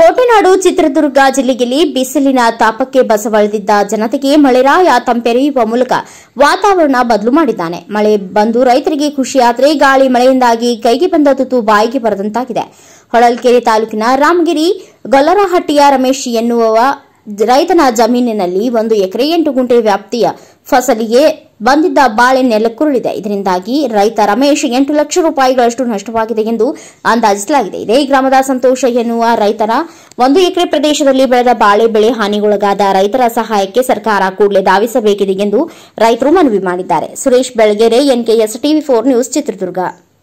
ಕೋಟೆನಾಡು ಚಿತ್ರದುರ್ಗ ಜಿಲ್ಲೆಯಲ್ಲಿ ಬಿಸಿಲಿನ ತಾಪಕ್ಕೆ ಬಸವಳೆದಿದ್ದ ಜನತೆಗೆ ಮಳೆರಾಯ ತಂಪೆರೆಯುವ ಮೂಲಕ ವಾತಾವರಣ ಬದಲು ಮಾಡಿದ್ದಾನೆ ಮಳೆ ಬಂದು ರೈತರಿಗೆ ಖುಷಿಯಾದರೆ ಗಾಳಿ ಮಳೆಯಿಂದಾಗಿ ಕೈಗೆ ಬಂದ ತುತು ಬಾಯಿಗೆ ಬರದಂತಾಗಿದೆ ಹೊಳಲ್ಕೆರೆ ತಾಲೂಕಿನ ರಾಮಗಿರಿ ಗೊಲ್ಲರಹಟ್ಟಿಯ ರಮೇಶ್ ಎನ್ನುವ ರೈತನ ಜಮೀನಿನಲ್ಲಿ ಒಂದು ಎಕರೆ ಎಂಟು ಗುಂಟೆ ವ್ಯಾಪ್ತಿಯ ಫಸಲಿಗೆ ಬಂದಿದ್ದ ಬಾಳೆ ನೆಲಕ್ಕುರುಳಿದೆ ಇದರಿಂದಾಗಿ ರೈತ ರಮೇಶ್ ಎಂಟು ಲಕ್ಷ ರೂಪಾಯಿಗಳಷ್ಟು ನಷ್ಟವಾಗಿದೆ ಎಂದು ಅಂದಾಜಿಸಲಾಗಿದೆ ಇದೇ ಗ್ರಾಮದ ಸಂತೋಷ ಎನ್ನುವ ರೈತರ ಒಂದು ಎಕರೆ ಪ್ರದೇಶದಲ್ಲಿ ಬೆಳೆದ ಬಾಳೆ ಬೆಳೆ ಹಾನಿಗೊಳಗಾದ ರೈತರ ಸಹಾಯಕ್ಕೆ ಸರ್ಕಾರ ಕೂಡಲೇ ಧಾವಿಸಬೇಕಿದೆ ಎಂದು ರೈತರು ಮನವಿ ಮಾಡಿದ್ದಾರೆ Suresh Belagere NKS TV four news Chitradurga